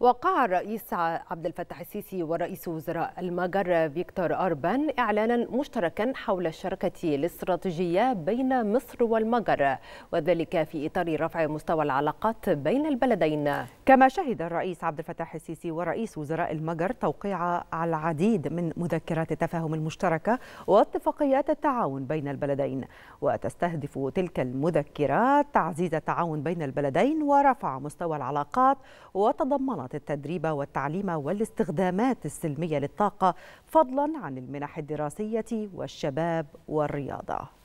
وقع الرئيس عبد الفتاح السيسي ورئيس وزراء المجر فيكتور أربان إعلانا مشتركا حول الشراكة الاستراتيجية بين مصر والمجر وذلك في إطار رفع مستوى العلاقات بين البلدين كما شهد الرئيس عبد الفتاح السيسي ورئيس وزراء المجر توقيع العديد من مذكرات التفاهم المشتركه واتفاقيات التعاون بين البلدين وتستهدف تلك المذكرات تعزيز التعاون بين البلدين ورفع مستوى العلاقات وتضمنت التدريب والتعليم والاستخدامات السلميه للطاقه فضلا عن المنح الدراسيه والشباب والرياضه